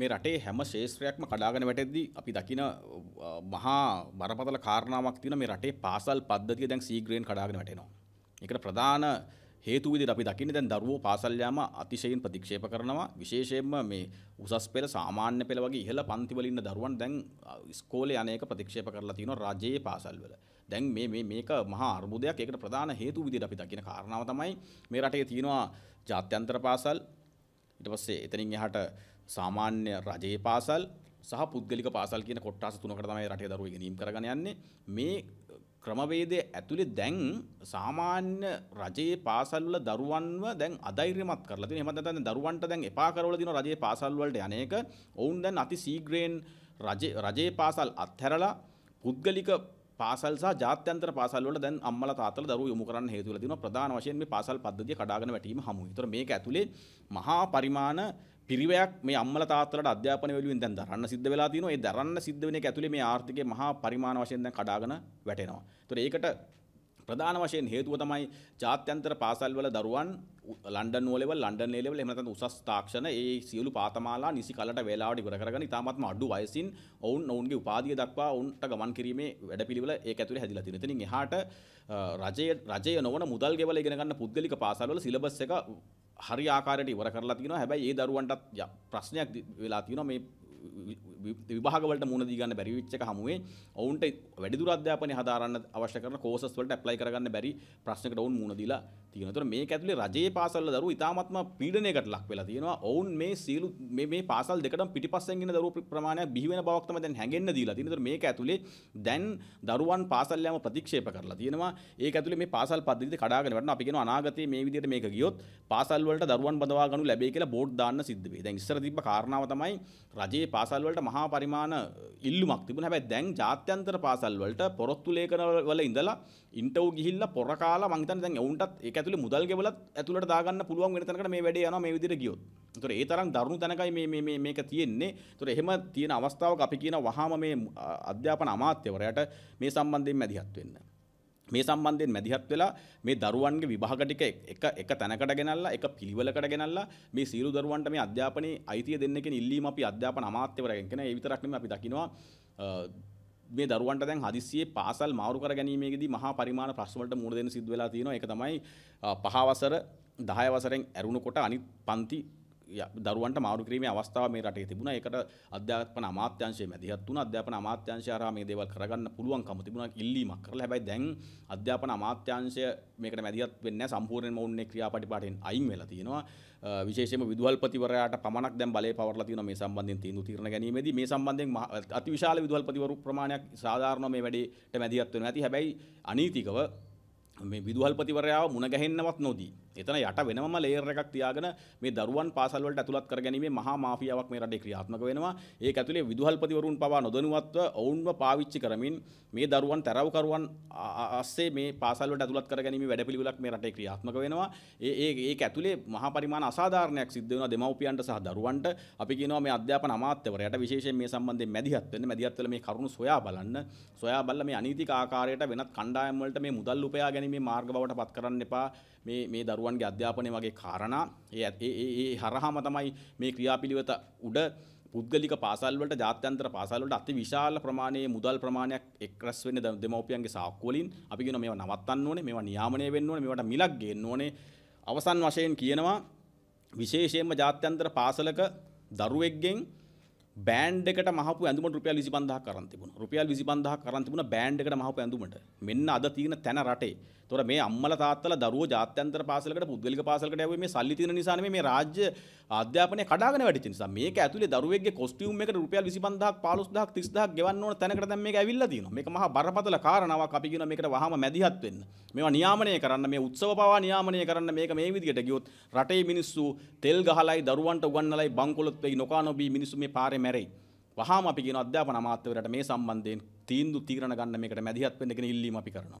මේ රටේ හැම ශේත්‍රයක්ම කඩාගෙන වැටෙද්දී අපි දකින මහා බරපතල කාරණාවක් තියෙන මේ රටේ පාසල් පද්ධතිය දැන් සීග්‍රයෙන් කඩාගෙන වැටෙනවා. ඒකට ප්‍රධාන හේතු විදිහට අපි දකින්නේ දැන් දරුවෝ පාසල් යාම අතිශයින් ප්‍රතික්ෂේප කරනවා. විශේෂයෙන්ම මේ උසස් පෙළ සාමාන්‍ය පෙළ වගේ ඉහළ පන්ති වල ඉන්න දරුවන් දැන් ඉස්කෝලේ අනේක ප්‍රතික්ෂේප කරලා තිනවා රජයේ පාසල් වල. දැන් මේ මේ මේක මහා අර්බුදයක්. ඒකට ප්‍රධාන හේතු විදිහට අපි දකින කාරණාව තමයි මේ රටේ තියෙනවා ජාත්‍යන්තර පාසල් ඊට පස්සේ එතනින් එහාට සාමාන්‍ය රජයේ පාසල් සහ පුද්ගලික පාසල් කියන කොට්ටාස තුනකට තමයි රටේ දරුවෝ ඉගෙනීම් කරගෙන යන්නේ මේ ක්‍රමවේදය ඇතුළේ දැන් සාමාන්‍ය රජයේ පාසල් වල දරුවන්ව දැන් අධෛර්යමත් කරලා තියෙනවා. එහෙමත් නැත්නම් දරුවන්ට දැන් එපා කරවලා දිනවා රජයේ පාසල් වලට යන එක. ඔවුන් දැන් අති ශීඝ්‍රයෙන් රජයේ පාසල් අත්හැරලා පුද්ගලික පාසල් සහ ජාත්‍යන්තර පාසල් වල දැන් අම්මලා තාත්තලා දරුවෝ යොමු කරන්න හේතු වෙලා තියෙනවා ප්‍රධාන වශයෙන් මේ පාසල් පද්ධතිය කඩාගෙන වැටීම හමුයි. ඒතර මේක ඇතුලේ මහා පරිමාණ පිරිවැයක් මේ අම්මලා තාත්තලාට අධ්‍යාපන වලුවෙන් දැන් දරන්න සිද්ධ වෙලා තියෙනවා. ඒ දරන්න සිද්ධ වෙන එක ඇතුලේ මේ ආර්ථිකයේ මහා පරිමාණ වශයෙන් දැන් කඩාගෙන වැටෙනවා. ඒතර ඒකට ප්‍රධාන වශයෙන් හේතුව තමයි ජාත්‍යන්තර පාසල්වල දරුවන් ලන්ඩන් ෝලෙවල් ලන්ඩන් ලෙවල් එහෙම නැත්නම් උසස් තාක්ෂණ ඒ සියලු පාතමාලා නිසි කලට වේලාවට ඉවර කරගෙන ඉතාමත්ම අඩු වයසින් ඔවුන් ඔවුන්ගේ උපාධිය දක්වා ඔවුන්ට ගමන් කිරීමේ වැඩපිළිවෙල ඒක ඇතුලේ හැදිලා තියෙනවා. ඉතින් එහාට රජය රජය නොවන මුදල් ගෙවලා ඉගෙන ගන්න පුද්ගලික පාසල්වල සිලබස් එක හරි ආකාරයට ඉවර කරලා තියෙනවා. හැබැයි ඒ දරුවන්ටත් ප්‍රශ්නයක් වෙලා තියෙනවා මේ විභාගවලට මුණ දීගන්න බැරි වෙච්ච එක හමුවේ ඔවුන්ට වැඩිදුර අධ්‍යාපනය හදාරන්න අවශ්‍ය කරන කෝසස් වලට ඇප්ලයි කරගන්න බැරි ප්‍රශ්නකට ඔවුන් මුණ දීලා තියෙනවා. ඒතර මේක ඇතුලේ රජයේ පාසල් දරුවෝ ඉතාමත්ම පීඩනයකට ලක් වෙලා තියෙනවා. ඔවුන් මේ සීලු මේ මේ පාසල් දෙකටම පිටිපස්සෙන් ඉන්න දරුවෝ ප්‍රමාණයක් බිහි වෙන බවක් තමයි දැන් හැඟෙන්න දීලා තියෙන්නේ. ඒතර මේක ඇතුලේ දැන් දරුවන් පාසල් යාම ප්‍රතික්ෂේප කරලා තියෙනවා. ඒක ඇතුලේ මේ පාසල් පද්ධතිය කඩාගෙන වටන අපි කියනවා අනාගතයේ මේ විදිහට මේක ගියොත් පාසල් වලට දරුවන් බඳවා ගනු ලැබෙයි කියලා බෝඩ් දාන්න සිද්ධ වෙයි. දැන් ඉස්සර තිබ්බ කාරණාව තමයි රජයේ පාසල් වලට මහා පරිමාණ ඉල්ලුමක් තිබුණා. හැබැයි දැන් ජාත්‍යන්තර පාසල් වලට පොරොත්තු ලේඛන වල ඉඳලා ඉන්ටර්වයුව ගිහිල්ලා පොර කාලා මං හිතන්නේ දැන් ඔවුන්ටත් ඒක ඇතුළ මුදල් ගෙවලත් ඇතුළට දාගන්න පුළුවන් වෙන තැනකට මේ වැඩේ යනවා මේ විදිහට ගියොත්. ඒතොර ඒ තරම් දරුණු තැනකයි මේ මේ මේ මේක තියෙන්නේ. ඒතොර එහෙම තියෙන අවස්ථාවක අපි කියන වහාම මේ අධ්‍යාපන අමාත්‍යවරයාට මේ සම්බන්ධයෙන් මැදිහත් වෙන්න. මේ සම්බන්ධයෙන් මැදිහත් වෙලා මේ දරුවන්ගේ විභාග ටික එක එක තැනකට ගෙනල්ලා එක පිළිවෙලකට ගෙනල්ලා මේ සීරු දරුවන්ට මේ අධ්‍යාපනයේ අයිතිය දෙන්න කියන ඉල්ලීම අපි අධ්‍යාපන අමාත්‍යවරයෙන් කියන ඒ විතරක් නෙමෙයි අපි දකිනවා මේ දරුවන්ට දැන් හදිස්සියේ පාසල් මාරු කර ගැනීමේදී මහා පරිමාණ ප්‍රශ්න වලට මුහුණ දෙන්න සිද්ධ වෙලා තියෙනවා. ඒක තමයි පහ වසර 10 වසරෙන් ඇරුණකොට අනිත් පන්ති දරුවන්ට මාරු කිරීමේ අවස්ථාව මේ රටේ තිබුණා. ඒකට අධ්‍යාපන අමාත්‍යාංශය මැදිහත් වුණා. අධ්‍යාපන අමාත්‍යාංශය හරහා මේ දේවල් කරගන්න පුළුවන්කම තිබුණා ඉල්ලීමක් කරලා. හැබැයි දැන් අධ්‍යාපන අමාත්‍යාංශය මේකට මැදිහත් වෙන්නේ නැහැ. සම්පූර්ණයෙන්ම ඔවුන්නේ ක්‍රියාපටිපාටින් අයින් වෙලා තියෙනවා. විශේෂයෙන්ම විදුහල්පතිවරයාට පමණක් දැන් බලය පවරලා තියෙනවා මේ සම්බන්ධයෙන් තීන්දුව තීරණ ගැනීමේදී. මේ සම්බන්ධයෙන් අතිවිශාල විදුහල්පතිවරු ප්‍රමාණයක් සාධාරණව මේ වැඩේට මැදිහත් වෙනවා ඇති. හැබැයි අනීතිකව මේ විදුහල්පතිවරයාව මුණ ගැහෙන්නවත් නොදී එතන යට වෙනම ලේයර් එකක් තියාගෙන මේ දරුවන් පාසල් වලට ඇතුළත් කරගැනීමේ මහා මාෆියාවක් මේ රටේ ක්‍රියාත්මක වෙනවා ඒක ඇතුලේ විදුහල්පතිවරුන් පවා නොදැනුවත්ව ඔවුන්ව පාවිච්චි කරමින් මේ දරුවන් තරවකරුවන් අස්සේ මේ පාසල් වලට ඇතුළත් කරගැනීමේ වැඩපිළිවෙලක් මේ රටේ ක්‍රියාත්මක වෙනවා ඒ ඒ ඒක ඇතුලේ මහා පරිමාණ අසාධාරණයක් සිද්ධ වෙනවා දෙමව්පියන්ට සහ දරුවන්ට අපි කියනවා මේ අධ්‍යාපන අමාත්‍යවරයාට විශේෂයෙන් මේ සම්බන්ධයෙන් මැදිහත් වෙන්න මැදිහත් වෙලා මේ කරුණු සොයා බලන්න සොයා බලලා මේ අනීතික ආකාරයට වෙනත් කණ්ඩායම් වලට මේ මුදල් උපයා ගැන මේ මාර්ග බවට පත් කරන්න එපා මේ මේ දරුවන්ගේ අධ්‍යාපනය වගේ කාරණා ඒ ඒ හරහාම තමයි මේ ක්‍රියාපිළිවෙත උඩ පුද්ගලික පාසල්වලට ජාත්‍යන්තර පාසල්වලට අති විශාල ප්‍රමාණයේ මුදල් ප්‍රමාණයක් එක්රස් වෙන දෙමව්පියන්ගේ සාක්කුව වලින් අපි කියන මේවා නවත්තන්න ඕනේ මේවා නියාමනය වෙන්න ඕනේ මේවට මිලක් ගේන්න ඕනේ අවසන් වශයෙන් කියනවා විශේෂයෙන්ම ජාත්‍යන්තර පාසලක දරුවෙක්ගෙන් බෑන්ඩ් එකට මහපු ඇඳුමට රුපියල් 25000ක් අරන් තිබුණා. රුපියල් 25000ක් අරන් තිබුණා බෑන්ඩ් එකට මහපු ඇඳුමට. මෙන්න අද තියෙන තැන රටේ. ඒතොර මේ අම්මලා තාත්තලා දරුවෝ ජාත්‍යන්තර පාසලකට පුද්ගලික පාසලකට යවුවේ මේ සල්ලි තියෙන නිසා නෙමෙයි මේ රාජ්‍ය අධ්‍යාපනය කඩාගෙන වැඩිච්ච නිසා මේක ඇතුලේ දරුවෙක්ගේ කොස්ටියුම් එකට රුපියල් 25000ක් 15000ක් 30000ක් ගෙවන්න ඕන තැනකට දැන් මේක ඇවිල්ලා තියෙනවා. මේක මහා බරපතල කාරණාවක් අපි කියන මේකට වහාම මැදිහත් වෙන්න. මේවා නියාමනය කරන්න මේ උත්සව පවා නියාමනය කරන්න මේක මේ විදිහට ගියොත් රටේ මිනිස්සු තෙල් ගහලයි දරුවන්ට උගන්වලයි බංකොලොත් වෙයි නොකා නොබී මිනිස්සු මේ පාරේ මැරෙයි. වහාම අපි කියන අධ්‍යාපන අමාත්‍යවරයාට මේ සම්බන්ධයෙන් තීන්දුව තීරණ ගන්න මේකට මැදිහත් වෙන්න කියන ඉල්ලීම අපි කරනවා.